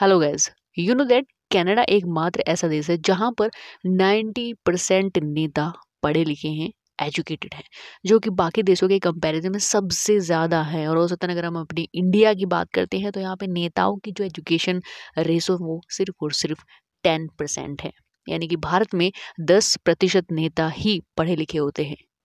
hello guys you know that Canada एकमात्र ऐसा देश है जहाँ पर 90 परसेंट नेता पढ़े लिखे हैं एजुकेटेड हैं जो कि बाकी देशों के कंपैरिजन में सबसे ज़्यादा है और हो सकता है अगर हम अपनी इंडिया की बात करते हैं तो यहाँ पे नेताओं की जो एजुकेशन रेसो वो सिर्फ और सिर्फ टेन परसेंट है यानी कि भारत में दस प्रतिशत नेता ही पढ़े लिखे होते हैं